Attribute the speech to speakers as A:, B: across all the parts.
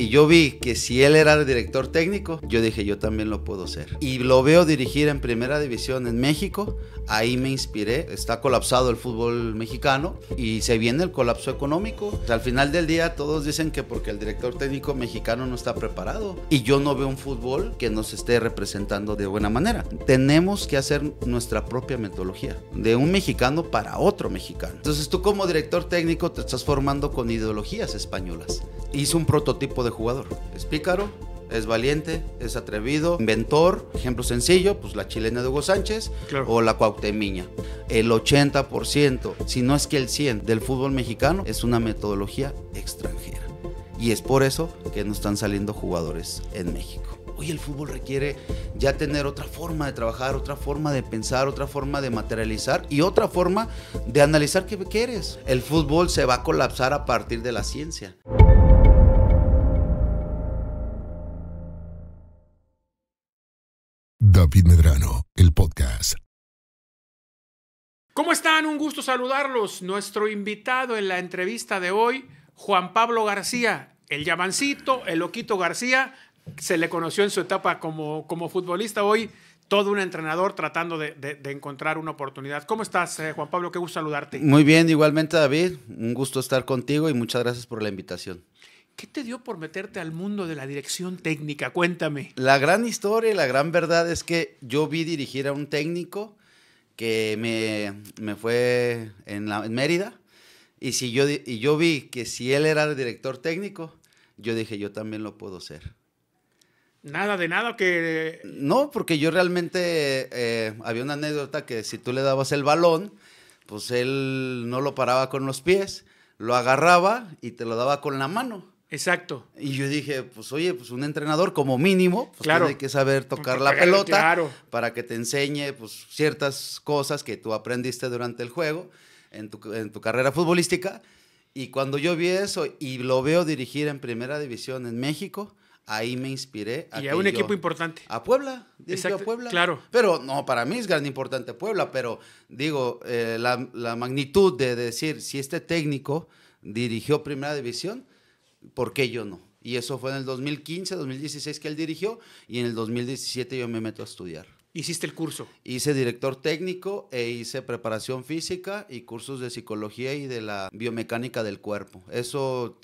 A: Y yo vi que si él era el director técnico, yo dije, yo también lo puedo ser. Y lo veo dirigir en primera división en México, ahí me inspiré. Está colapsado el fútbol mexicano y se viene el colapso económico. al final del día todos dicen que porque el director técnico mexicano no está preparado y yo no veo un fútbol que nos esté representando de buena manera. Tenemos que hacer nuestra propia metodología, de un mexicano para otro mexicano. Entonces tú como director técnico te estás formando con ideologías españolas. Hice un prototipo de jugador. Es pícaro, es valiente, es atrevido, inventor. Ejemplo sencillo, pues la chilena de Hugo Sánchez o la cuauhtemiña. El 80%, si no es que el 100% del fútbol mexicano es una metodología extranjera. Y es por eso que no están saliendo jugadores en México. Hoy el fútbol requiere ya tener otra forma de trabajar, otra forma de pensar, otra forma de materializar y otra forma de analizar qué quieres. El fútbol se va a colapsar a partir de la ciencia.
B: David Medrano, el podcast. ¿Cómo están? Un gusto saludarlos. Nuestro invitado en la entrevista de hoy, Juan Pablo García, el llamancito, el loquito García, se le conoció en su etapa como, como futbolista hoy. Todo un entrenador tratando de, encontrar una oportunidad. ¿Cómo estás, eh, Juan Pablo? Qué gusto saludarte. Muy bien,
A: igualmente David. Un gusto estar contigo y muchas gracias por la invitación.
B: ¿Qué te dio por meterte al mundo de la dirección técnica? Cuéntame.
A: La gran historia y la gran verdad es que yo vi dirigir a un técnico que me, fue en, la, Mérida y, si yo, y yo vi que si él era el director técnico, yo dije, yo también lo puedo ser. Nada de nada que... No, porque yo realmente eh, había una anécdota que si tú le dabas el balón, pues él no lo paraba con los pies, lo agarraba y te lo daba con la mano. Exacto. Y yo dije, pues oye, pues un entrenador como mínimo, pues, claro. tiene que saber tocar la pelota para que te enseñe pues, ciertas cosas que tú aprendiste durante el juego, en tu, carrera futbolística. Y cuando yo vi eso y lo veo dirigir en primera división en México, ahí me inspiré. A y a un equipo importante. A Puebla, dirigió Puebla. Claro. Pero no, para mí es gran importante Puebla, pero digo, eh, la, la magnitud de decir, si este técnico dirigió primera división, ¿por qué yo no? Y eso fue en el 2015, 2016 que él dirigió y en el 2017 yo me meto a estudiar. ¿Hiciste el curso? Hice director técnico e hice preparación física y cursos de psicología y de la biomecánica del cuerpo. Eso,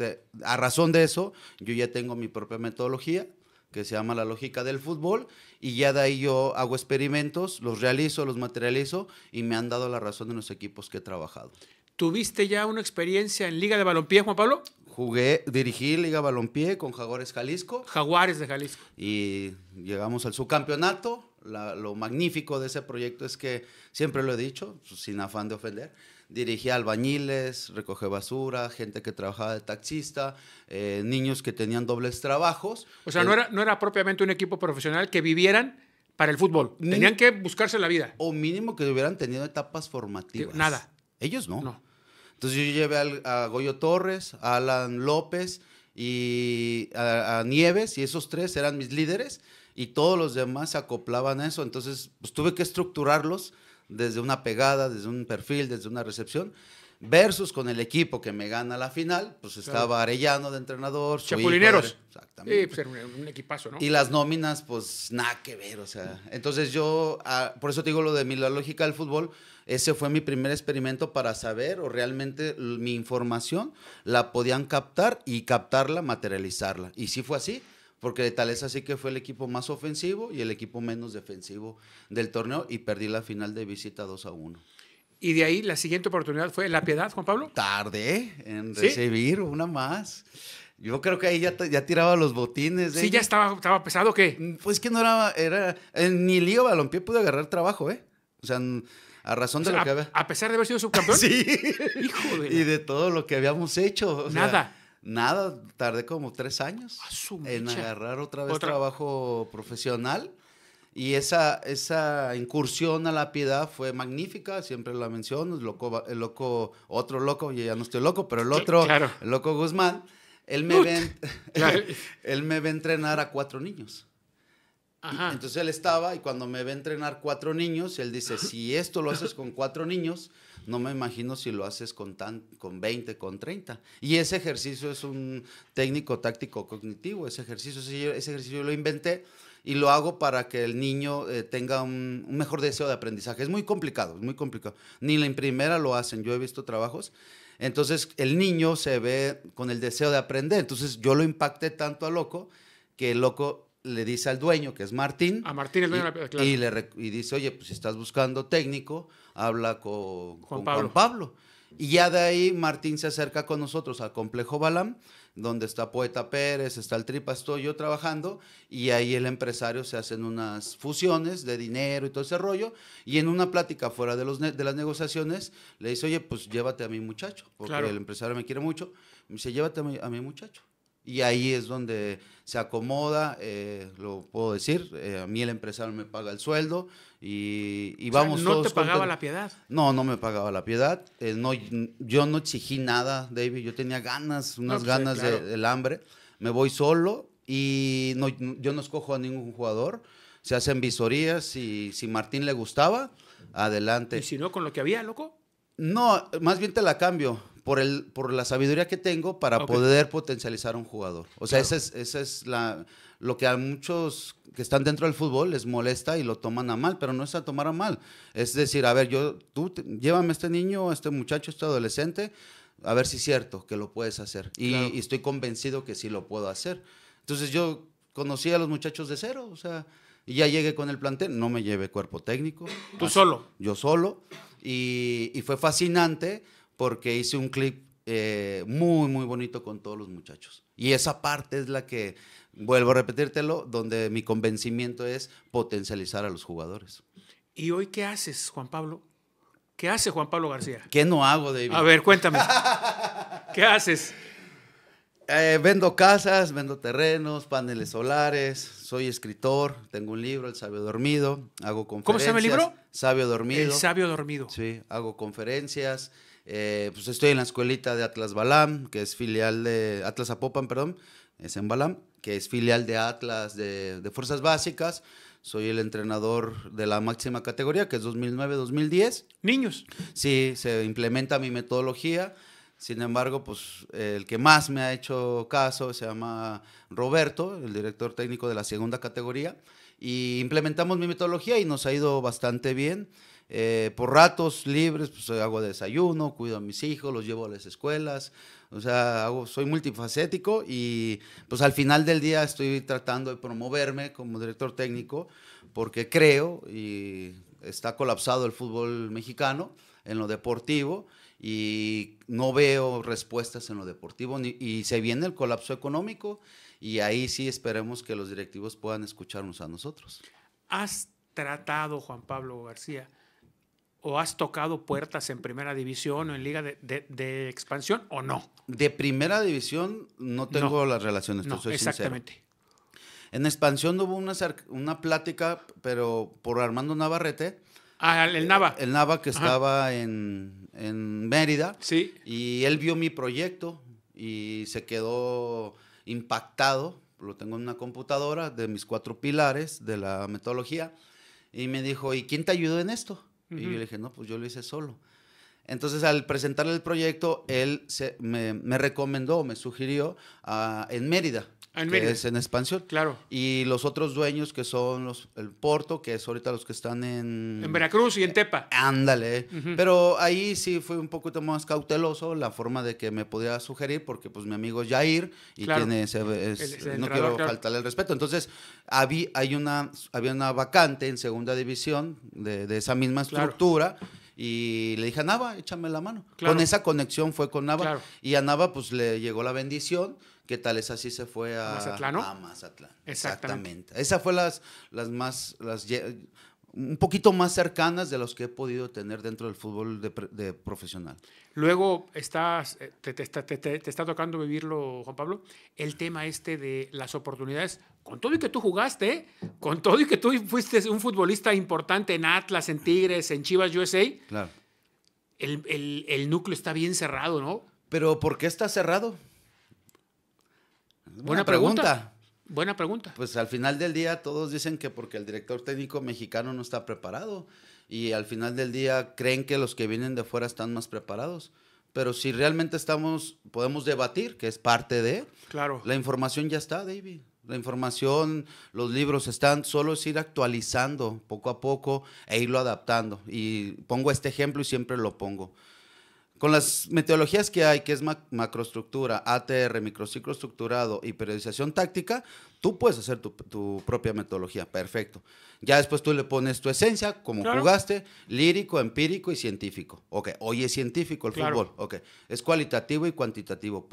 A: a razón de eso, yo ya tengo mi propia metodología que se llama la lógica del fútbol y ya de ahí yo hago experimentos, los realizo, los materializo y me han dado la razón de los equipos que he trabajado. ¿Tuviste ya una experiencia en Liga de Balompié, Juan Pablo? jugué, dirigí Liga Balompié con Jaguares Jalisco. Jaguares de Jalisco. Y llegamos al subcampeonato. lo magnífico de ese proyecto es que, siempre lo he dicho, pues, sin afán de ofender, dirigía albañiles, recogí basura, gente que trabajaba de taxista, eh, niños que tenían dobles trabajos. O sea, no, eh, era, no era propiamente un equipo profesional que vivieran para el fútbol. Tenían que buscarse la vida. O mínimo que hubieran tenido etapas formativas. Nada. Ellos no. No. Entonces yo llevé a Goyo Torres, a Alan López y a, Nieves, y esos tres eran mis líderes, y todos los demás se acoplaban a eso. Entonces, pues tuve que estructurarlos desde una pegada, desde un perfil, desde una recepción. Versus con el equipo que me gana la final, pues estaba Arellano de entrenador. Chapulineros. exactamente. Sí, pues era un, equipazo, ¿no? Y las nóminas, pues nada que ver, o sea. Entonces yo, ah, por eso te digo lo de mi la lógica del fútbol, ese fue mi primer experimento para saber o realmente mi información la podían captar y captarla, materializarla. Y sí fue así porque de tal es así que fue el equipo más ofensivo y el equipo menos defensivo del torneo y perdí la final de visita 2 a 1. Y
B: de ahí la siguiente oportunidad fue La Piedad,
A: Juan Pablo. Tardé ¿eh? en recibir una más. Yo creo que ahí ya, ya tiraba los botines. ¿eh? Sí, ya estaba, estaba pesado, ¿qué? Pues que no era, era, ni lío balompié pude agarrar trabajo, ¿eh? O sea, a razón de lo que pesar de haber sido subcampeón. sí. Y de todo lo que habíamos hecho. nada. nada. Tardé como tres años en agarrar otra vez trabajo profesional. Y esa, esa incursión a la piedad fue magnífica, siempre la menciono, el loco, otro loco, yo ya no estoy loco, pero el otro, el loco Guzmán, él me, él me ve entrenar a cuatro niños. Entonces él estaba y cuando me ve entrenar cuatro niños, él dice, si esto lo haces con cuatro niños, no me imagino si lo haces con, tan, con 20, con 30. Y ese ejercicio es un técnico táctico cognitivo, ese ejercicio, ese ejercicio yo lo inventé y lo hago para que el niño eh, tenga un, mejor deseo de aprendizaje. Es muy complicado, es muy complicado. Ni la primera lo hacen, yo he visto trabajos. Entonces el niño se ve con el deseo de aprender. Entonces yo lo impacté tanto a loco que el loco le dice al dueño, que es Martín. A Martín y, le, dice, oye, pues si estás buscando técnico, habla con Pablo. Y ya de ahí Martín se acerca con nosotros al complejo Balam, donde está Poeta Pérez, está el Tripa, estoy yo trabajando, y ahí el empresario se hacen unas fusiones de dinero y todo ese rollo, y en una plática fuera de, los de las negociaciones le dice, oye, pues llévate a mi muchacho, porque el empresario me quiere mucho, me dice, llévate a mi muchacho. Y ahí es donde se acomoda, eh, lo puedo decir, eh, a mí el empresario me paga el sueldo y, y vamos sea, ¿No te pagaba la piedad? No, no me pagaba la piedad. Eh, no, yo no exigí nada, David. Yo tenía ganas, unas pues, ganas del hambre. Me voy solo y no, yo no escojo a ningún jugador. Se hacen visorías y si Martín le gustaba, adelante. ¿Y si no, con lo que había, loco? No, más bien te la cambio por, el, por la sabiduría que tengo para poder potencializar a un jugador. O sea, eso es, es la, lo que a muchos que están dentro del fútbol les molesta y lo toman a mal, pero no es a tomar a mal. Es decir, a ver, yo, tú llévame a este niño, a este muchacho, a este adolescente, a ver si es cierto que lo puedes hacer. Y, estoy convencido que sí lo puedo hacer. Entonces yo conocí a los muchachos de cero, o sea, y ya llegué con el plantel, no me llevé cuerpo técnico. ¿Tú solo? Yo solo. Y, y fue fascinante porque hice un clip eh, muy, muy bonito con todos los muchachos. Y esa parte es la que, vuelvo a repetírtelo, donde mi convencimiento es potencializar a los jugadores.
B: ¿Y hoy qué haces, Juan Pablo? ¿Qué hace Juan Pablo García?
A: ¿Qué no hago, David? A ver, cuéntame. ¿Qué haces? Eh, vendo casas, vendo terrenos, paneles solares, soy escritor, tengo un libro, El Sabio Dormido, hago conferencias. ¿Cómo se llama el libro? Sabio Dormido. El Sabio Dormido. Sí, hago conferencias, eh, pues estoy en la escuelita de Atlas Balam, que es filial de Atlas Apopan, perdón, es en Balam, que es filial de Atlas de, de Fuerzas Básicas. Soy el entrenador de la máxima categoría, que es 2009-2010. Niños. Sí, se implementa mi metodología. Sin embargo, pues el que más me ha hecho caso se llama Roberto, el director técnico de la segunda categoría, y implementamos mi metodología y nos ha ido bastante bien. Eh, por ratos libres, pues eh, hago desayuno, cuido a mis hijos, los llevo a las escuelas, o sea, soy multifacético y pues al final del día estoy tratando de promoverme como director técnico porque creo y está colapsado el fútbol mexicano en lo deportivo y no veo respuestas en lo deportivo y se viene el colapso económico y ahí sí esperemos que los directivos puedan escucharnos a nosotros.
B: Has tratado, Juan Pablo García, o has tocado puertas en primera división o en liga de, expansión o no?
A: De primera división no tengo las relaciones, exactamente. En expansión hubo una, una plática, pero por Armando Navarrete. Ah, el, Nava. El Nava que estaba en, en Mérida. Sí. Y él vio mi proyecto y se quedó impactado. Lo tengo en una computadora de mis cuatro pilares de la metodología. Y me dijo, ¿y quién te ayudó en esto? Y yo le dije, no, pues yo lo hice solo. Entonces, al presentarle el proyecto, él se, me, recomendó, me sugirió ah, en Mérida Ah, en que es en expansión. Claro. Y los otros dueños que son los, el Porto, que es ahorita los que están en... En Veracruz y en eh, Tepa. Ándale. Pero ahí sí fue un poquito más cauteloso la forma de que me podía sugerir, porque pues mi amigo es Jair y tiene ese... no quiero faltarle el respeto. Entonces, había, hay una, había una vacante en segunda división de, esa misma estructura y le dije a Nava, échame la mano. Con esa conexión fue con Nava. Y a Nava pues le llegó la bendición, que tal es así se fue a Mazatlán. Exactamente. Esa fue las, las más, las un poquito más cercanas de los que he podido tener dentro del fútbol de, profesional. Luego
B: estás, eh, te, está tocando vivirlo, Juan Pablo, el tema este de las oportunidades, con todo y que tú jugaste, con todo y que tú fuiste un futbolista importante en Atlas, en Tigres, en Chivas USA, claro. el, núcleo está bien
A: cerrado, ¿no? Pero ¿por qué está cerrado? Buena, pregunta. Buena pregunta. Pues al final del día todos dicen que porque el director técnico mexicano no está preparado y al final del día creen que los que vienen de fuera están más preparados. Pero si realmente estamos, podemos debatir, que es parte de... Claro. La información ya está, David. La información, los libros están, solo es ir actualizando poco a poco e irlo adaptando. Y pongo este ejemplo y siempre lo pongo. Con las metodologías que hay, que es macroestructura, ATR, microciclo estructurado y periodización táctica, tú puedes hacer tu, propia metodología, perfecto. Ya después tú le pones tu esencia, como jugaste, lírico, empírico y científico. Ok, hoy es científico el fútbol, ok. Es cualitativo y cuantitativo.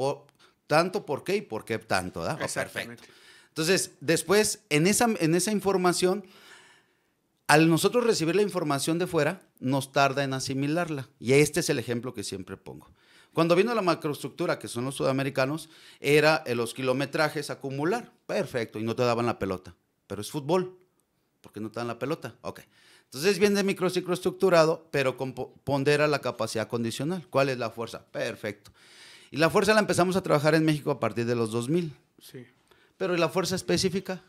A: tanto por qué y por qué tanto, ¿verdad? perfecto. Entonces, después, en esa, en esa información al nosotros recibir la información de fuera, nos tarda en asimilarla. Y este es el ejemplo que siempre pongo. Cuando vino la macroestructura, que son los sudamericanos, era eh, los kilometrajes acumular. Perfecto, y no te daban la pelota. Pero es fútbol. porque no te dan la pelota? Ok. Entonces viene de microciclo estructurado, pero con pondera la capacidad condicional. ¿Cuál es la fuerza? Perfecto. Y la fuerza la empezamos a trabajar en México a partir de los 2000. Sí. Pero ¿y la fuerza específica?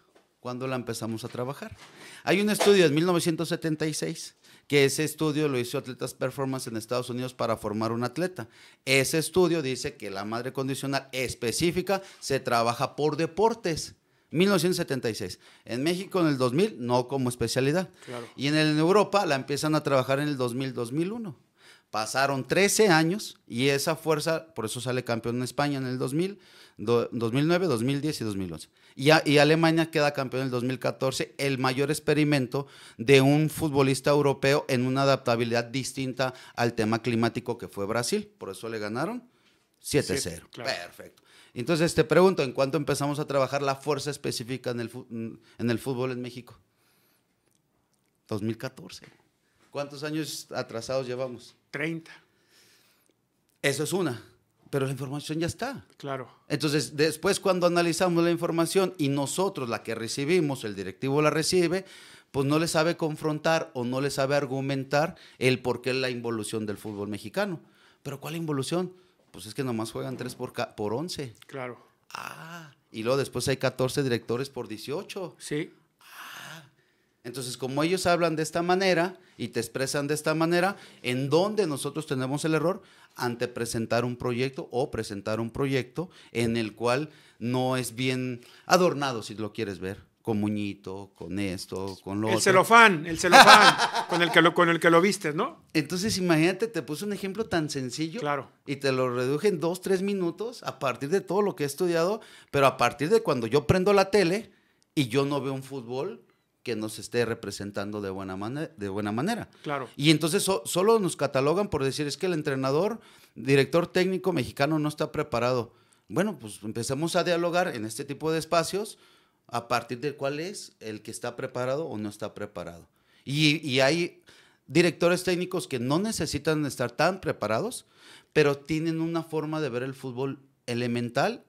A: cuando la empezamos a trabajar. Hay un estudio de 1976 que ese estudio lo hizo Atletas Performance en Estados Unidos para formar un atleta. Ese estudio dice que la madre condicional específica se trabaja por deportes. 1976. En México en el 2000 no como especialidad. Y en, en Europa la empiezan a trabajar en el 2000-2001. Pasaron 13 años y esa fuerza, por eso sale campeón en España en el 2000, 2009, 2010 y 2011. Y, Alemania queda campeón en el 2014, el mayor experimento de un futbolista europeo en una adaptabilidad distinta al tema climático que fue Brasil. Por eso le ganaron 7-0. Perfecto. Entonces te pregunto, ¿en cuánto empezamos a trabajar la fuerza específica en el, en el fútbol en México? 2014. ¿Cuántos años atrasados llevamos? 30. Eso es una, pero la información ya está. Claro. Entonces, después cuando analizamos la información y nosotros la que recibimos, el directivo la recibe, pues no le sabe confrontar o no le sabe argumentar el por qué la involución del fútbol mexicano. ¿Pero cuál involución? Pues es que nomás juegan 3 por, por 11.
B: Claro. Ah,
A: y luego después hay 14 directores por 18. Sí. Entonces, como ellos hablan de esta manera y te expresan de esta manera, ¿en dónde nosotros tenemos el error? Ante presentar un proyecto o presentar un proyecto en el cual no es bien adornado, si lo quieres ver, con muñito, con esto, con lo el otro. el celofán, con, el que lo, con el que lo viste, ¿no? Entonces, imagínate, te puse un ejemplo tan sencillo. Claro. Y te lo reduje en dos, tres minutos a partir de todo lo que he estudiado, pero a partir de cuando yo prendo la tele y yo no veo un fútbol que nos esté representando de buena, manera. Claro. Y entonces solo nos catalogan por decir, es que el entrenador, director técnico mexicano no está preparado. Bueno, pues empezamos a dialogar en este tipo de espacios a partir de cuál es el que está preparado o no está preparado. y hay directores técnicos que no necesitan estar tan preparados, pero tienen una forma de ver el fútbol elemental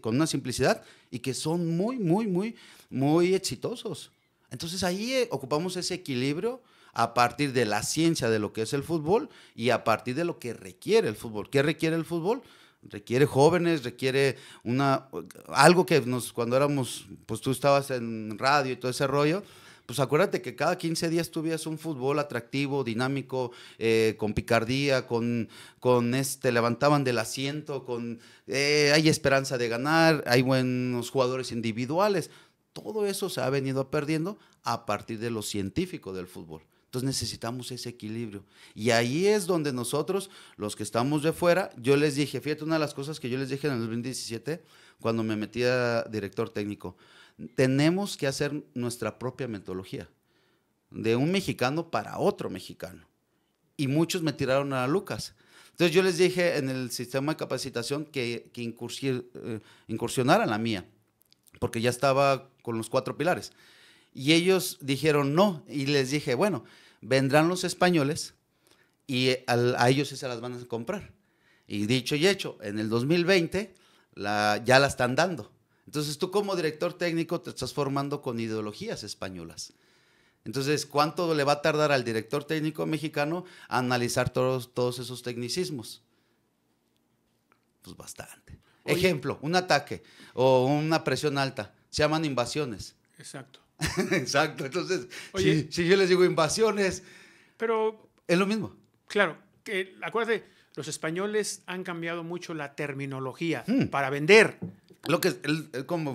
A: con una simplicidad y que son muy, muy, muy, muy exitosos. Entonces ahí eh, ocupamos ese equilibrio a partir de la ciencia de lo que es el fútbol y a partir de lo que requiere el fútbol. ¿Qué requiere el fútbol? Requiere jóvenes, requiere una, algo que nos, cuando éramos, pues tú estabas en radio y todo ese rollo, pues acuérdate que cada 15 días tuvías un fútbol atractivo, dinámico, eh, con picardía, con, con este, levantaban del asiento, con eh, hay esperanza de ganar, hay buenos jugadores individuales. Todo eso se ha venido perdiendo a partir de lo científico del fútbol. Entonces necesitamos ese equilibrio. Y ahí es donde nosotros, los que estamos de fuera, yo les dije, fíjate una de las cosas que yo les dije en el 2017, cuando me a director técnico, tenemos que hacer nuestra propia metodología, de un mexicano para otro mexicano. Y muchos me tiraron a Lucas. Entonces yo les dije en el sistema de capacitación que, que incursir, eh, incursionaran la mía, porque ya estaba con los cuatro pilares. Y ellos dijeron no, y les dije, bueno, vendrán los españoles y a, ellos se las van a comprar. Y dicho y hecho, en el 2020 ya la están dando. Entonces tú como director técnico te estás formando con ideologías españolas. Entonces, ¿cuánto le va a tardar al director técnico mexicano a analizar todos, todos esos tecnicismos? Pues bastante. Ejemplo, un ataque o una presión alta. Se llaman invasiones. Exacto. Exacto. Entonces, Si, yo les digo invasiones, pero... Es lo mismo. Claro, que acuérdate, los españoles
B: han cambiado mucho la terminología hmm. para vender. Lo que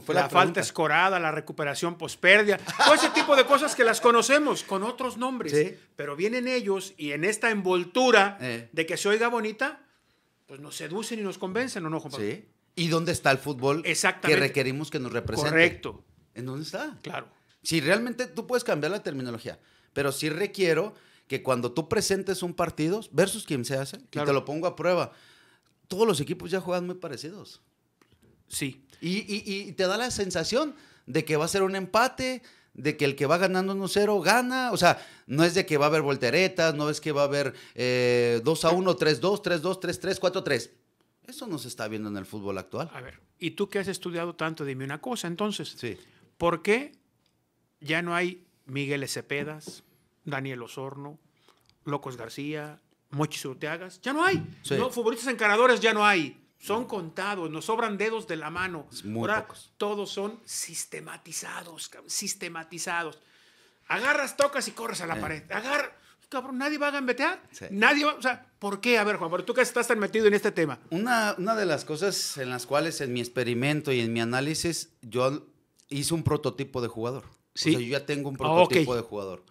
B: la, falta escorada, la recuperación postperdia, todo ese tipo de cosas que las conocemos con otros nombres, pero vienen ellos y en esta envoltura eh. de que se oiga bonita,
A: pues nos seducen y nos convencen, ¿o no, ¿Y dónde está el fútbol que requerimos que nos represente? Correcto. ¿En dónde está? Claro. Si realmente tú puedes cambiar la terminología, pero sí requiero que cuando tú presentes un partido versus quien se hace, claro. te lo pongo a prueba, todos los equipos ya juegan muy parecidos. Sí. Y, y, y te da la sensación de que va a ser un empate, de que el que va ganando 1-0 gana. O sea, no es de que va a haber volteretas, no es que va a haber eh, 2-1, 3-2, 3-2, 3-3, 4-3. Eso no se está viendo en el fútbol actual. A ver,
B: y tú que has estudiado tanto, dime una cosa entonces. Sí. ¿Por qué ya no hay Miguel Cepedas, Daniel Osorno, Locos García, Mochi Ya no hay. No, futbolistas encaradores ya no hay. Son contados, nos sobran dedos de la mano. Muy pocos. todos son sistematizados, sistematizados. Agarras, tocas y corres a la eh. pared. Agarra, cabrón, nadie va a gambetear.
A: Nadie va, o sea, ¿por qué? A ver, Juan, pero tú que estás tan metido en este tema. Una, de las cosas en las cuales en mi experimento y en mi análisis, yo hice un prototipo de jugador. Sí. yo ya tengo un ah, prototipo de jugador.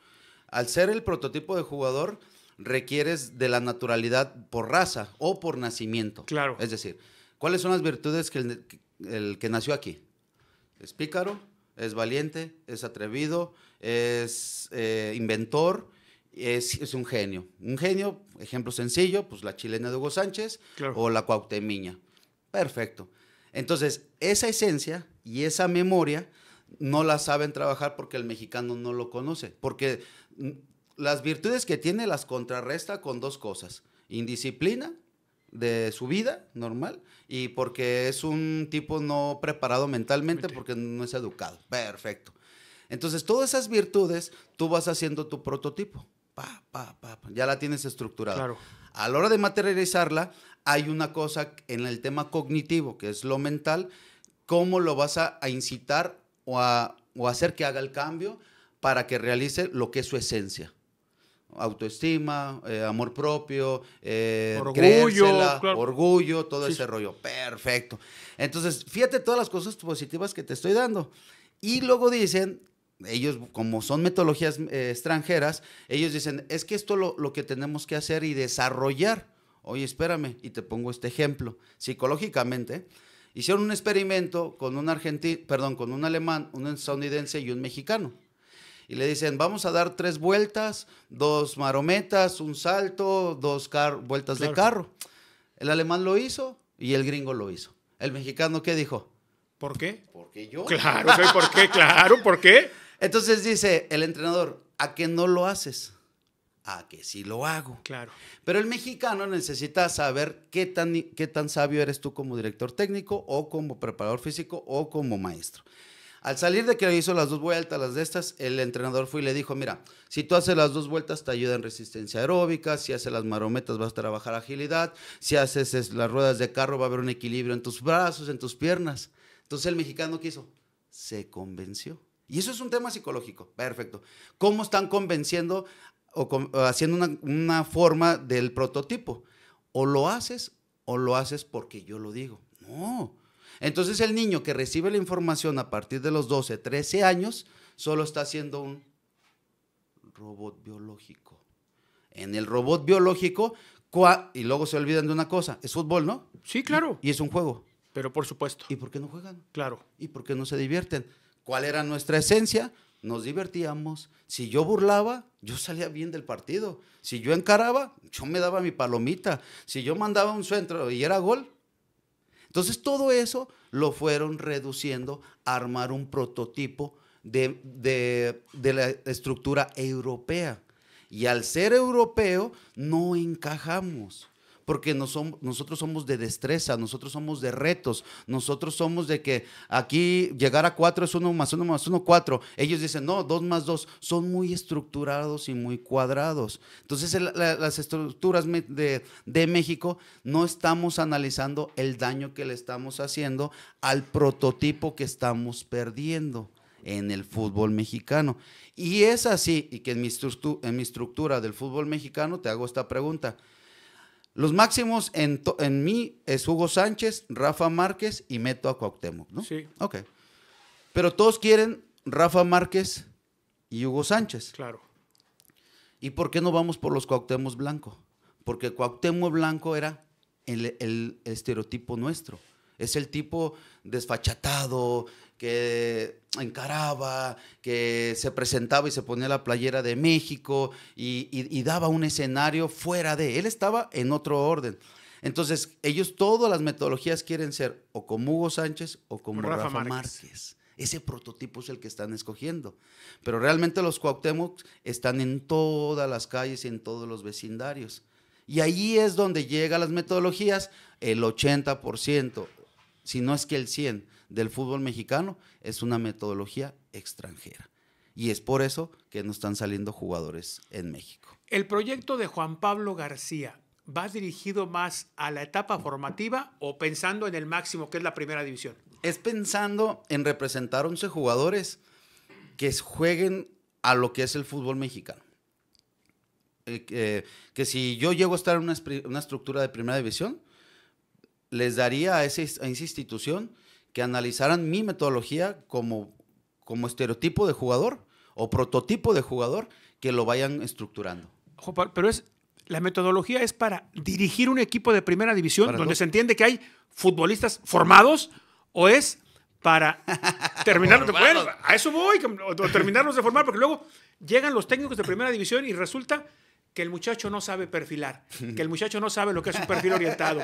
A: Al ser el prototipo de jugador, requieres de la naturalidad por raza o por nacimiento. Claro. Es decir, ¿cuáles son las virtudes que el, que nació aquí? Es pícaro, es valiente, es atrevido, es eh, inventor, es, un genio. Un genio, ejemplo sencillo, pues la chilena de Hugo Sánchez o la cuautemiña. Perfecto. Entonces, esa esencia y esa memoria no la saben trabajar porque el mexicano no lo conoce, porque mm, las virtudes que tiene las contrarresta con dos cosas. Indisciplina de su vida normal y porque es un tipo no preparado mentalmente porque no es educado. Perfecto. Entonces, todas esas virtudes tú vas haciendo tu prototipo. Pa, pa, pa, ya la tienes estructurada. Claro. A la hora de materializarla, hay una cosa en el tema cognitivo, que es lo mental, cómo lo vas a, incitar o a o hacer que haga el cambio para que realice lo que es su esencia autoestima, eh, amor propio, eh, orgullo, orgullo, todo ese rollo. Perfecto. Entonces, fíjate todas las cosas positivas que te estoy dando. Y luego dicen, ellos como son metodologías eh, extranjeras, ellos dicen, es que esto lo, lo que tenemos que hacer y desarrollar. Oye, espérame, y te pongo este ejemplo. Psicológicamente, hicieron un experimento con un argentino, perdón, con un alemán, un estadounidense y un mexicano y le dicen, vamos a dar tres vueltas, dos marometas, un salto, dos vueltas de carro. El alemán lo hizo y el gringo lo hizo. ¿El mexicano qué dijo? ¿Por qué? Porque yo. Claro, ¿por qué? Claro, ¿por qué? Entonces dice el entrenador, ¿a qué no lo haces? A que sí lo hago. Claro. Pero el mexicano necesita saber qué tan, qué tan sabio eres tú como director técnico o como preparador físico o como maestro. Al salir de que hizo las dos vueltas, las de estas, el entrenador fue y le dijo, mira, si tú haces las dos vueltas te ayuda en resistencia aeróbica, si haces las marometas vas a trabajar agilidad, si haces las ruedas de carro va a haber un equilibrio en tus brazos, en tus piernas. Entonces el mexicano quiso, se convenció. Y eso es un tema psicológico, perfecto. ¿Cómo están convenciendo o, haciendo una forma del prototipo? O lo haces o lo haces porque yo lo digo. No, entonces el niño que recibe la información a partir de los 12, 13 años, solo está haciendo un robot biológico. En el robot biológico, y luego se olvidan de una cosa, es fútbol, ¿no? Sí, claro. Y, y es un juego. Pero por supuesto. ¿Y por qué no juegan? Claro. ¿Y por qué no se divierten? ¿Cuál era nuestra esencia? Nos divertíamos. Si yo burlaba, yo salía bien del partido. Si yo encaraba, yo me daba mi palomita. Si yo mandaba un centro y era gol, entonces todo eso lo fueron reduciendo a armar un prototipo de, de la estructura europea. Y al ser europeo no encajamos porque nosotros somos de destreza, nosotros somos de retos, nosotros somos de que aquí llegar a cuatro es uno más uno más uno, cuatro. Ellos dicen, no, dos más dos. Son muy estructurados y muy cuadrados. Entonces, las estructuras de, México no estamos analizando el daño que le estamos haciendo al prototipo que estamos perdiendo en el fútbol mexicano. Y es así, y que en mi, estructura del fútbol mexicano te hago esta pregunta. Los máximos en, mí es Hugo Sánchez, Rafa Márquez y meto a Cuauhtémoc, ¿no? Sí. Ok. Pero todos quieren Rafa Márquez y Hugo Sánchez. Claro. ¿Y por qué no vamos por los Cuauhtémoc Blanco? Porque Cuauhtémoc Blanco era el estereotipo nuestro. Es el tipo desfachatado, que encaraba, que se presentaba y se ponía la playera de México y, daba un escenario fuera de. Él estaba en otro orden. Entonces, ellos todas las metodologías quieren ser o como Hugo Sánchez o como Rafa, Márquez. Ese prototipo es el que están escogiendo. Pero realmente los Cuauhtémoc están en todas las calles y en todos los vecindarios. Y ahí es donde llegan las metodologías, el 80% si no es que el 100 del fútbol mexicano es una metodología extranjera. Y es por eso que no están saliendo jugadores en México.
B: El proyecto de Juan Pablo García, ¿va dirigido más a la etapa
A: formativa o pensando en el máximo que es la primera división? Es pensando en representar 11 jugadores que jueguen a lo que es el fútbol mexicano. Eh, que si yo llego a estar en una estructura de primera división, les daría a, esa institución que analizaran mi metodología como, como estereotipo de jugador o prototipo de jugador que lo vayan estructurando.
B: Pero es, la metodología es para dirigir un equipo de primera división donde se entiende que hay futbolistas formados o es para terminar bueno, a eso voy, terminarlos de formar, porque luego llegan los técnicos de primera división y resulta que el muchacho no sabe perfilar, que el muchacho no sabe lo que es un perfil orientado,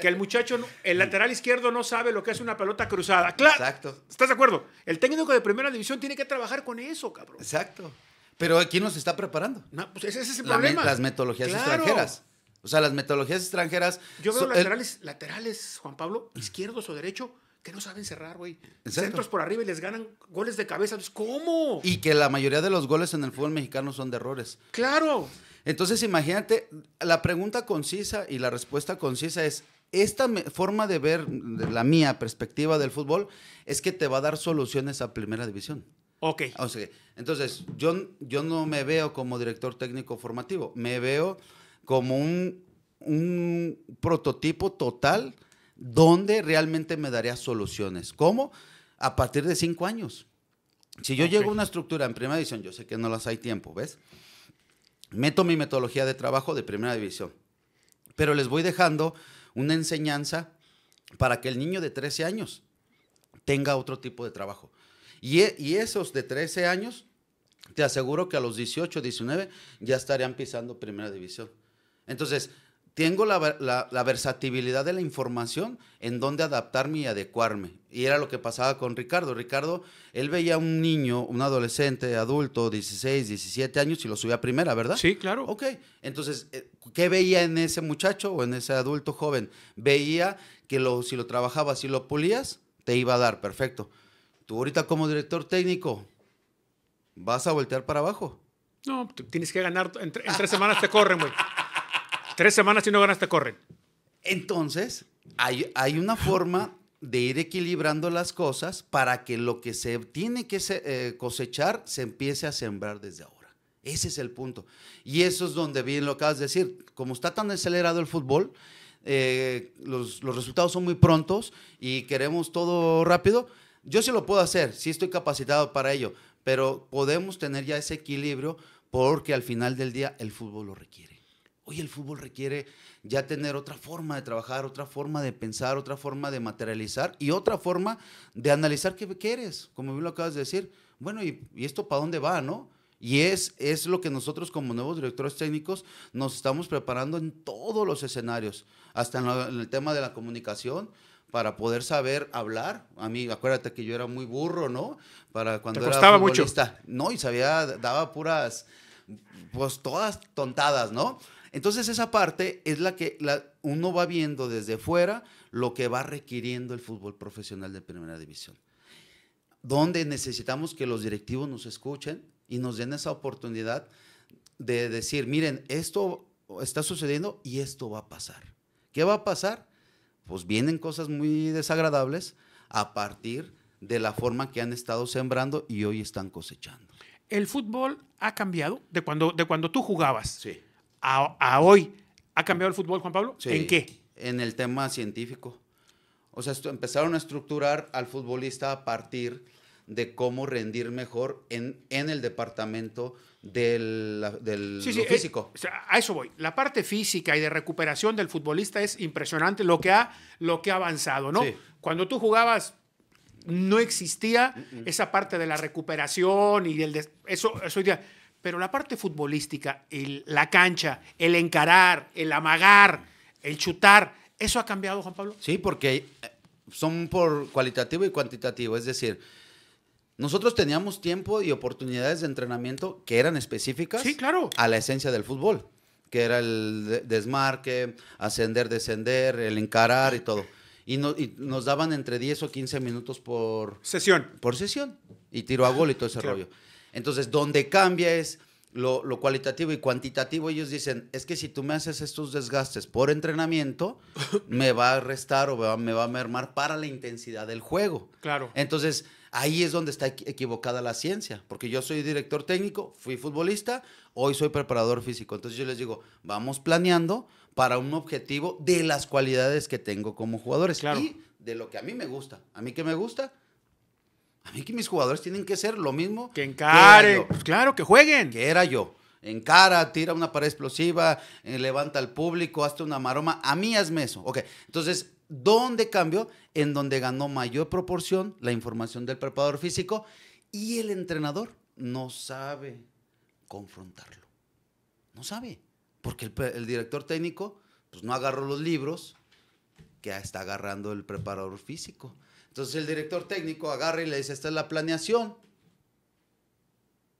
B: que el muchacho, el mm. lateral izquierdo no sabe lo que es una pelota cruzada. Claro. Exacto. ¿Estás de acuerdo?
A: El técnico de primera división
B: tiene que trabajar con eso, cabrón.
A: Exacto. Pero ¿quién nos está preparando? No, pues ese es el problema. las metodologías extranjeras. O sea, las metodologías extranjeras. Yo veo laterales,
B: laterales, Juan Pablo, izquierdos o derecho, que no saben cerrar, güey. Centros por arriba y les ganan goles de cabeza.
A: ¿Cómo? Y que la mayoría de los goles en el fútbol mexicano son de errores. Claro. Entonces, imagínate, la pregunta concisa y la respuesta concisa es, esta forma de ver, la mía perspectiva del fútbol, es que te va a dar soluciones a primera división. Ok. entonces, yo, yo no me veo como director técnico formativo, me veo como un, prototipo total donde realmente me daría soluciones. ¿Cómo? A partir de cinco años. Si yo llego a una estructura en primera división, yo sé que no las hay tiempo, ¿ves? meto mi metodología de trabajo de primera división. Pero les voy dejando una enseñanza para que el niño de 13 años tenga otro tipo de trabajo. Y, e, esos de 13 años, te aseguro que a los 18, 19 ya estarían pisando primera división. Entonces, tengo la, versatilidad de la información en donde adaptarme y adecuarme. Y era lo que pasaba con Ricardo. Ricardo, él veía un niño, un adolescente, adulto, 16, 17 años y lo subía a primera, ¿verdad? Sí, claro. Ok, entonces, eh, ¿qué veía en ese muchacho o en ese adulto joven? Veía que si lo trabajabas y lo pulías, te iba a dar, perfecto. Tú ahorita como director técnico, vas a voltear para abajo. No, tienes que ganar, en, en tres semanas te corren, güey. Tres semanas y no ganas te corren. Entonces, hay, hay una forma de ir equilibrando las cosas para que lo que se tiene que eh, cosechar se empiece a sembrar desde ahora. Ese es el punto. Y eso es donde bien lo acabas de decir. Como está tan acelerado el fútbol, eh, los, los, resultados son muy prontos y queremos todo rápido. Yo sí lo puedo hacer, sí estoy capacitado para ello, pero podemos tener ya ese equilibrio porque al final del día el fútbol lo requiere. Hoy el fútbol requiere ya tener otra forma de trabajar, otra forma de pensar, otra forma de materializar y otra forma de analizar qué eres. como bien lo acabas de decir. Bueno, ¿y, esto para dónde va, no? Y es, es lo que nosotros como nuevos directores técnicos nos estamos preparando en todos los escenarios, hasta en, el tema de la comunicación, para poder saber hablar. A mí, acuérdate que yo era muy burro, ¿no? Para cuando Te costaba Mucho. No, y sabía, daba puras, pues todas tontadas, ¿no? Entonces esa parte es la que uno va viendo desde fuera lo que va requiriendo el fútbol profesional de primera división. Donde necesitamos que los directivos nos escuchen y nos den esa oportunidad de decir, miren, esto está sucediendo y esto va a pasar. ¿Qué va a pasar? Pues vienen cosas muy desagradables a partir de la forma que han estado sembrando y hoy están cosechando.
B: ¿El fútbol ha cambiado de cuando, de cuando tú
A: jugabas? Sí a, hoy, ¿ha cambiado el fútbol, Juan Pablo? ¿En qué? En el tema científico. O sea, empezaron a estructurar al futbolista a partir de cómo rendir mejor en, en el departamento del, del eh, físico.
B: a eso voy. La parte física y de recuperación del futbolista es impresionante lo que ha, lo que ha avanzado, ¿no? Cuando tú jugabas no existía mm, mm. esa parte de la recuperación y del eso, eso día pero la parte futbolística, la cancha, el encarar, el amagar, el chutar, ¿eso ha cambiado, Juan Pablo?
A: Sí, porque eh, son por cualitativo y cuantitativo. Es decir, nosotros teníamos tiempo y oportunidades de entrenamiento que eran específicas claro. a la esencia del fútbol, que era el desmarque, ascender, descender, el encarar y todo. Y, nos daban entre 10 o 15 minutos por sesión. Por sesión. Y tiro a gol y todo ese rollo. Entonces, donde cambia es lo, cualitativo y cuantitativo. Ellos dicen, es que si tú me haces estos desgastes por entrenamiento, me va a restar o me va, a mermar para la intensidad del juego. Claro. Entonces, ahí es donde está equivocada la ciencia, porque yo soy director técnico, fui futbolista, hoy soy preparador físico. Entonces yo les digo, vamos planeando para un objetivo de las cualidades que tengo como jugadores claro. y de lo que a mí me gusta. A mí ¿Qué me gusta a mí que mis jugadores tienen que ser lo mismo. Que encare. pues claro, que jueguen. Que era yo. Encara, tira una pared explosiva, eh, levanta al público, hazte una maroma. A mí hazme eso. Ok, entonces, ¿dónde cambió? En donde ganó mayor proporción la información del preparador físico y el entrenador no sabe confrontarlo. No sabe. Porque el, director técnico pues, no agarró los libros que está agarrando el preparador físico. Entonces el director técnico agarra y le dice, esta es la planeación.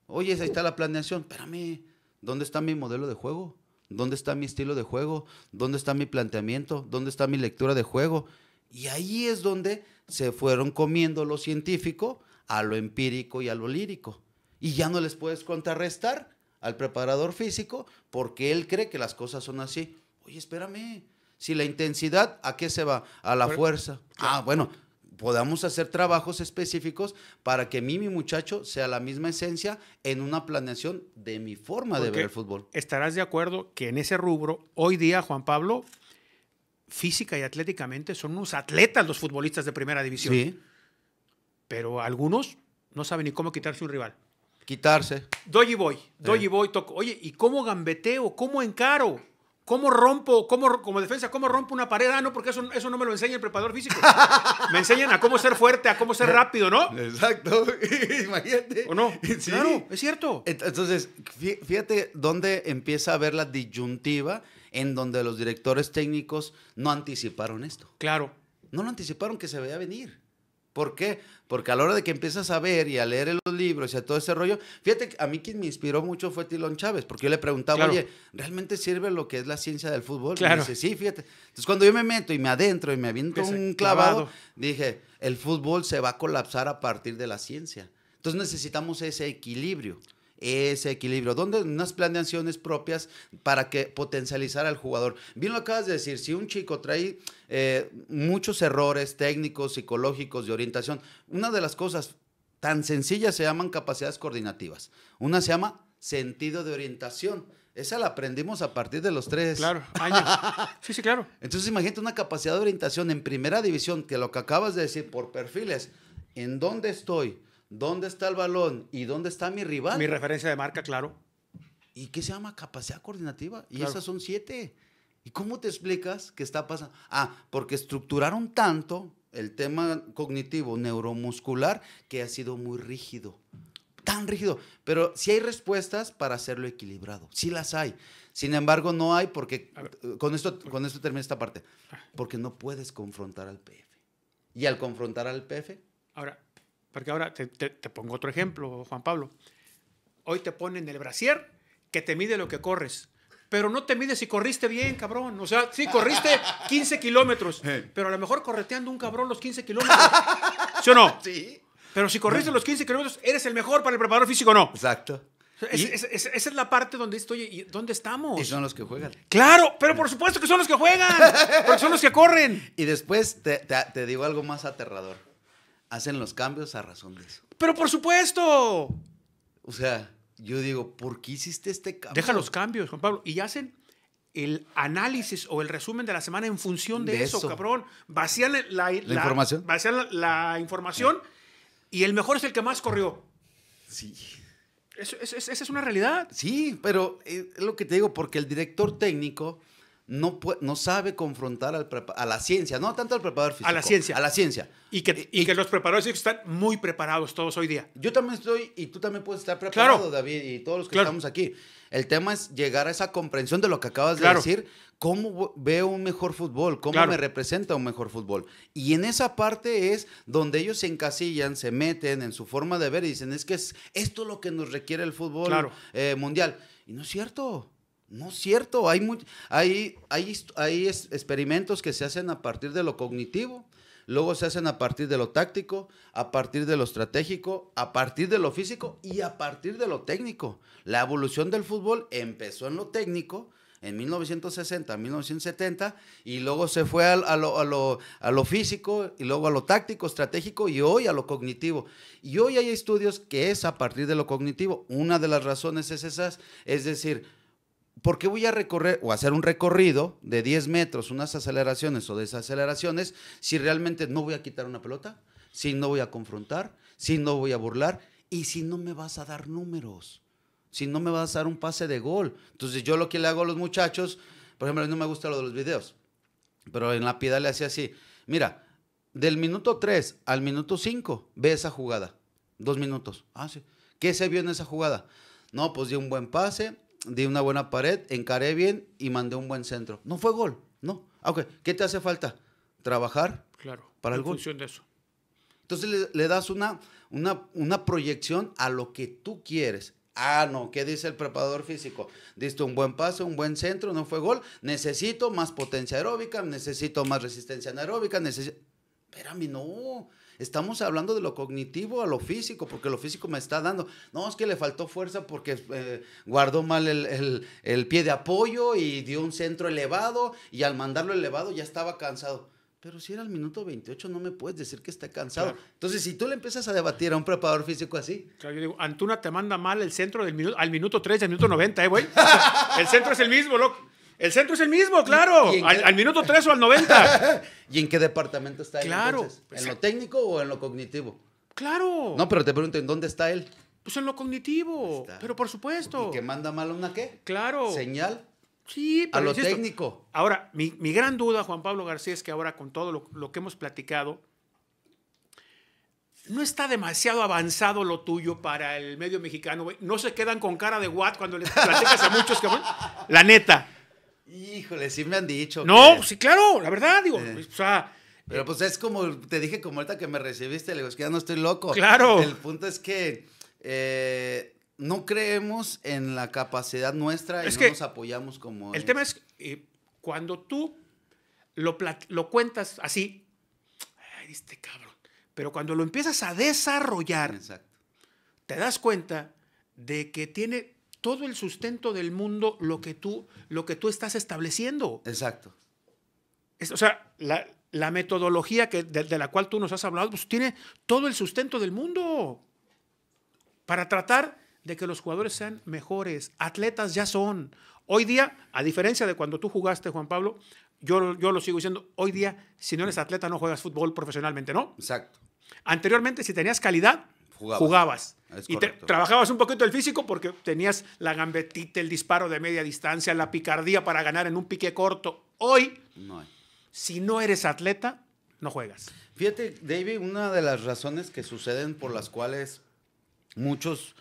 A: Oye, ahí está la planeación. Espérame, ¿dónde está mi modelo de juego? ¿Dónde está mi estilo de juego? ¿Dónde está mi planteamiento? ¿Dónde está mi lectura de juego? Y ahí es donde se fueron comiendo lo científico a lo empírico y a lo lírico. Y ya no les puedes contrarrestar al preparador físico porque él cree que las cosas son así. Oye, espérame, si la intensidad, ¿a qué se va? A la fuerza. Ah, bueno, podamos hacer trabajos específicos para que mí, mi muchacho, sea la misma esencia en una planeación de mi forma de ver el fútbol. Estarás de acuerdo que en ese rubro, hoy día, Juan Pablo, física y
B: atléticamente son unos atletas los futbolistas de primera división. Sí. Pero algunos no saben ni cómo quitarse un rival. Quitarse. Doy y voy, doy y voy, Oye, ¿y cómo gambeteo? ¿Cómo encaro? ¿Cómo rompo, cómo, como defensa, cómo rompo una pared? Ah, no, porque eso, eso no me lo enseña el preparador físico. me enseñan a cómo ser fuerte, a cómo ser rápido, ¿no? Exacto.
A: Imagínate. ¿O no? Claro, es cierto. Entonces, fíjate dónde empieza a haber la disyuntiva en donde los directores técnicos no anticiparon esto. Claro. No lo anticiparon que se a venir. ¿Por qué? Porque a la hora de que empiezas a ver y a leer los libros y a todo ese rollo, fíjate, a mí quien me inspiró mucho fue Tilón Chávez, porque yo le preguntaba, oye, ¿realmente sirve lo que es la ciencia del fútbol? Claro. Y dice, sí, fíjate. Entonces, cuando yo me meto y me adentro y me aviento un clavado, clavado, dije, el fútbol se va a colapsar a partir de la ciencia. Entonces necesitamos ese equilibrio ese equilibrio, donde unas planeaciones propias para que potencializar al jugador. Bien lo acabas de decir, si un chico trae eh, muchos errores técnicos, psicológicos, de orientación, una de las cosas tan sencillas se llaman capacidades coordinativas. Una se llama sentido de orientación. Esa la aprendimos a partir de los tres. Claro, años. Sí, sí, claro. Entonces imagínate una capacidad de orientación en primera división, que lo que acabas de decir por perfiles, en dónde estoy, dónde está el balón y dónde está mi rival. Mi referencia de marca, claro. ¿Y qué se llama capacidad coordinativa? Y esas son siete. ¿Y cómo te explicas qué está pasando? Ah, porque estructuraron tanto el tema cognitivo neuromuscular que ha sido muy rígido. Tan rígido. Pero sí hay respuestas para hacerlo equilibrado. Sí las hay. Sin embargo, no hay porque. Eh, con esto, con esto termina esta parte. Ah. Porque no puedes confrontar al PF. Y al confrontar al PF.
B: Ahora, porque ahora te, pongo otro ejemplo, Juan Pablo. Hoy te ponen el brasier que te mide lo que corres. Pero no te mide si corriste bien, cabrón. O sea, sí, corriste 15 kilómetros. Pero a lo mejor correteando un cabrón los 15 kilómetros. ¿Sí o no? Sí. Pero si corriste los 15 kilómetros, eres el mejor para el preparador físico, ¿no? Exacto. esa es la parte donde estoy. ¿Dónde estamos? Y son los que juegan.
A: Claro, pero por supuesto que son
B: los que juegan. porque
A: son los que corren. Y después te digo algo más aterrador hacen los cambios a razón de eso.
B: Pero por supuesto.
A: O sea, yo digo, ¿por qué hiciste este cambio? Deja los
B: cambios, Juan Pablo, y hacen el análisis o el resumen de la semana en función de, eso, cabrón. Vacían la, información. Vacían la, información y el mejor es el que más corrió. Sí.
A: esa es una realidad. Sí, pero eh, es lo que te digo, porque el director técnico no, no sabe confrontar a la ciencia, no tanto al preparador físico. A la ciencia. A la ciencia. Eh, y que, los preparadores físicos están muy preparados todos hoy día. Yo también estoy, y tú también puedes estar preparado, David, y todos los que estamos aquí. El tema es llegar a esa comprensión de lo que acabas de decir, cómo veo un mejor fútbol, cómo me representa un mejor fútbol. Y en esa parte es donde ellos se encasillan, se meten en su forma de ver y dicen, es que es, esto lo que nos requiere el fútbol eh, mundial. Y no es cierto. No es cierto, hay, hay, hay, hay experimentos que se hacen a partir de lo cognitivo, luego se hacen a partir de lo táctico, a partir de lo estratégico, a partir de lo físico y a partir de lo técnico. La evolución del fútbol empezó en lo técnico, en 1960, 1970, y luego se fue a, lo, lo, a, lo, físico, y luego a lo táctico, estratégico, y hoy a lo cognitivo. Y hoy hay estudios que es a partir de lo cognitivo. Una de las razones es esas, es decir, ¿por qué voy a recorrer o hacer un recorrido de 10 metros, unas aceleraciones o desaceleraciones, si realmente no voy a quitar una pelota, si no voy a confrontar, si no voy a burlar y si no me vas a dar números, si no me vas a dar un pase de gol? Entonces yo lo que le hago a los muchachos, por ejemplo, no me gusta lo de los videos, pero en la piedad le hacía así, mira, del minuto 3 al minuto 5, ve esa jugada, dos minutos, ah, sí. ¿Qué se vio en esa jugada? No, pues dio un buen pase, di una buena pared, encaré bien y mandé un buen centro. No fue gol, no. Ok, ¿qué te hace falta? Trabajar claro, para el en función de eso. Entonces le, das una, una, proyección a lo que tú quieres. Ah, no, ¿qué dice el preparador físico? Diste un buen paso, un buen centro, no fue gol. Necesito más potencia aeróbica, necesito más resistencia anaeróbica, necesito... Espérame, no. Estamos hablando de lo cognitivo a lo físico, porque lo físico me está dando. No, es que le faltó fuerza porque eh, guardó mal el, pie de apoyo y dio un centro elevado y al mandarlo elevado ya estaba cansado pero si era el minuto 28, no me puedes decir que está cansado. Entonces, si tú le empiezas a debatir a un preparador físico así. Claro, yo digo, Antuna te manda mal el centro del minuto, al minuto 3, al minuto 90, ¿eh, güey?
B: el centro es el mismo, loco. El centro es el mismo, claro. al, minuto 3 o al 90.
A: ¿Y en qué departamento está él? Claro. Pues ¿En lo técnico o en lo cognitivo? Claro. No, pero te pregunto, ¿en dónde está él? Pues en lo cognitivo. Pero por supuesto. ¿Y que manda mal una qué? Claro. ¿Señal? Sí, pero. A lo técnico. Ahora, mi, gran duda, Juan Pablo García, es que
B: ahora con todo lo, que hemos platicado, no está demasiado avanzado lo tuyo para el medio mexicano, No se quedan con cara de what cuando les platicas a muchos, La neta.
A: Híjole, sí me han dicho. No, sí, claro, la verdad, digo, o sea. Pero eh, pues es como, te dije como ahorita que me recibiste, le digo, es que ya no estoy loco. Claro. El punto es que eh, no creemos en la capacidad nuestra es y no nos apoyamos como...
B: El tema es, eh, cuando tú lo, cuentas así, este cabrón, pero cuando lo empiezas a desarrollar, te das cuenta de que tiene todo el sustento del mundo lo que tú, lo que tú estás estableciendo. Exacto. o sea, la, metodología que, de, la cual tú nos has hablado, pues tiene todo el sustento del mundo para tratar de que los jugadores sean mejores. Atletas ya son. Hoy día, a diferencia de cuando tú jugaste, Juan Pablo, yo, yo lo sigo diciendo, hoy día, si no eres atleta, no juegas fútbol profesionalmente, ¿no? Exacto. Anteriormente, si tenías calidad,
A: jugabas. Y trabajabas
B: un poquito el físico porque tenías la gambetita, el disparo de media distancia, la picardía para ganar en un pique corto. Hoy, si no eres atleta, no juegas.
A: Fíjate, David, una de las razones que suceden por las cuales muchos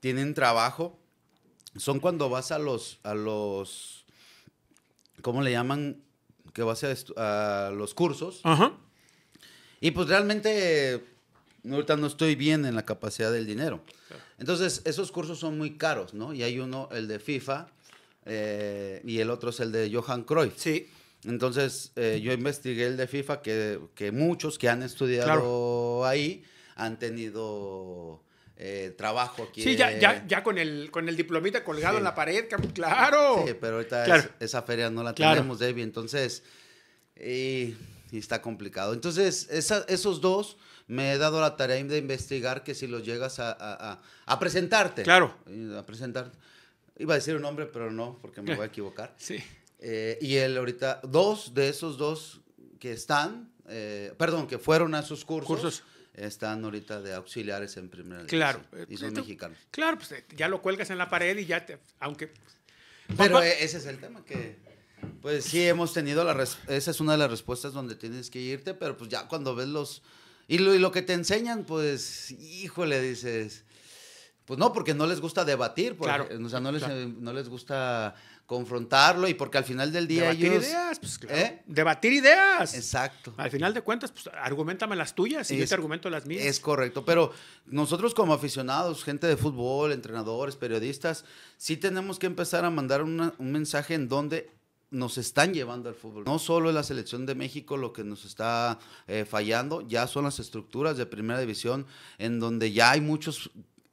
A: tienen trabajo son cuando vas a los, a los, ¿cómo le llaman? Que vas a, los cursos. Y pues realmente ahorita no estoy bien en la capacidad del dinero. Entonces, esos cursos son muy caros, ¿no? Y hay uno, el de FIFA, eh, y el otro es el de Johan Cruyff. Sí. Entonces, eh, yo investigué el de FIFA, que, muchos que han estudiado ahí han tenido... Eh, trabajo aquí. Sí, ya, ya,
B: ya, con, el, con el diplomita colgado en la pared, claro. Sí,
A: pero ahorita esa feria no la tenemos, Debbie, entonces, está complicado. Entonces, esos dos me he dado la tarea de investigar que si lo llegas a, presentarte. Claro. A Iba a decir un nombre, pero no, porque me voy a equivocar. Sí. Eh, y él ahorita, dos de esos dos que están, eh, perdón, que fueron a sus cursos, están ahorita de auxiliares en primera Claro. y son mexicanos.
B: Claro, pues eh, ya lo cuelgas en la pared y ya te, aunque... Pero e, ese
A: es el tema que... Pues sí, hemos tenido la... Esa es una de las respuestas donde tienes que irte, pero pues ya cuando ves los y lo, que te enseñan, pues, híjole, dices, pues no, porque no les gusta debatir, porque, o sea, no les, gusta confrontarlo y porque al final del día debatir Ideas,
B: pues, ¿eh?
A: Debatir ideas. Exacto. Al final de cuentas, pues argumentame las tuyas y yo te argumento las mías. Es correcto, pero nosotros como aficionados, gente de fútbol, entrenadores, periodistas, sí tenemos que empezar a mandar un mensaje en donde nos están llevando al fútbol. No solo la selección de México lo que nos está eh, fallando, ya son las estructuras de primera división en donde ya hay muchos...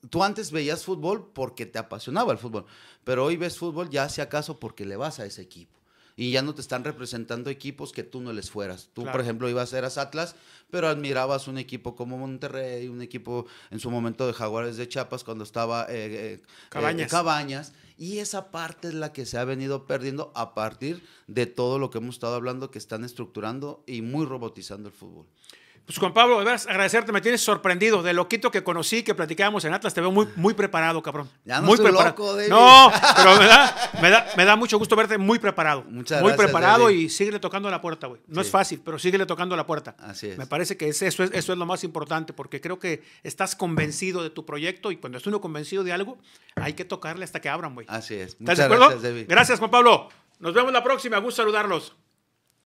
A: Tú antes veías fútbol porque te apasionaba el fútbol, pero hoy ves fútbol ya si acaso porque le vas a ese equipo. Y ya no te están representando equipos que tú no les fueras. Tú, por ejemplo, ibas a ser Atlas, pero admirabas un equipo como Monterrey, un equipo en su momento de Jaguares de Chiapas cuando estaba eh, eh, eh Cabañas y esa parte es la que se ha venido perdiendo a partir de todo lo que hemos estado hablando que están estructurando y muy robotizando el fútbol.
B: Pues Juan Pablo, de agradecerte, me tienes sorprendido de loquito que conocí, que platicábamos en Atlas, te veo muy, muy preparado, cabrón. muy preparado. No, pero me da, mucho gusto verte muy preparado.
A: Muchas gracias, muy preparado y
B: síguele tocando la puerta, güey. No es fácil, pero síguele tocando la puerta. Así es. Me parece que eso, es, lo más importante, porque creo que estás convencido de tu proyecto y cuando es uno convencido de algo, hay que tocarle hasta que abran, güey.
A: Así es. Muchas ¿Estás de acuerdo? Gracias,
B: gracias, Juan Pablo. Nos vemos la próxima, gusto saludarlos.